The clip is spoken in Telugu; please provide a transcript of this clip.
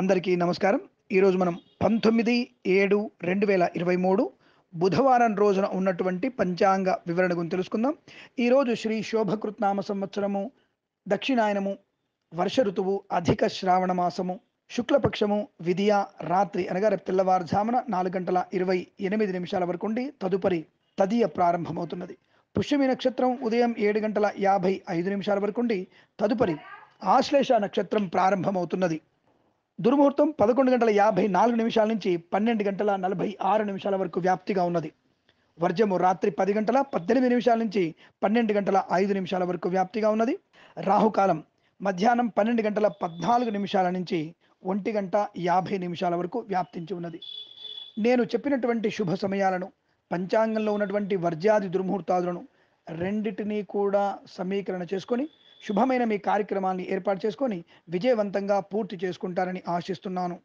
అందరికీ నమస్కారం ఈరోజు మనం పంతొమ్మిది ఏడు రెండు వేల ఇరవై మూడు బుధవారం రోజున ఉన్నటువంటి పంచాంగ వివరణ గురించి తెలుసుకుందాం ఈరోజు శ్రీ శోభకృత్నామ సంవత్సరము దక్షిణాయనము వర్ష ఋతువు అధిక శ్రావణ మాసము శుక్లపక్షము విధియ రాత్రి అనగా రేపు తెల్లవారుజామున నాలుగు గంటల ఇరవై ఎనిమిది నిమిషాల వరకు ఉండి తదుపరి తదియ ప్రారంభమవుతున్నది పుష్యమి నక్షత్రం ఉదయం ఏడు గంటల యాభై ఐదు నిమిషాల వరకు ఉండి తదుపరి ఆశ్లేష నక్షత్రం ప్రారంభమవుతున్నది దుర్ముహూర్తం పదకొండు గంటల యాభై నాలుగు నిమిషాల నుంచి పన్నెండు గంటల నలభై ఆరు నిమిషాల వరకు వ్యాప్తిగా ఉన్నది వర్జము రాత్రి పది గంటల పద్దెనిమిది నిమిషాల నుంచి పన్నెండు గంటల ఐదు నిమిషాల వరకు వ్యాప్తిగా ఉన్నది రాహుకాలం మధ్యాహ్నం పన్నెండు గంటల పద్నాలుగు నిమిషాల నుంచి ఒంటి గంట యాభై నిమిషాల వరకు వ్యాప్తించి ఉన్నది నేను చెప్పినటువంటి శుభ సమయాలను పంచాంగంలో ఉన్నటువంటి వర్జాది దుర్ముహూర్తాదులను రెండిటినీ కూడా సమీకరణ చేసుకొని శుభమైన మీ కార్యక్రమాన్ని ఏర్పాటు చేసుకొని విజయవంతంగా పూర్తి చేసుకుంటారని ఆశిస్తున్నాను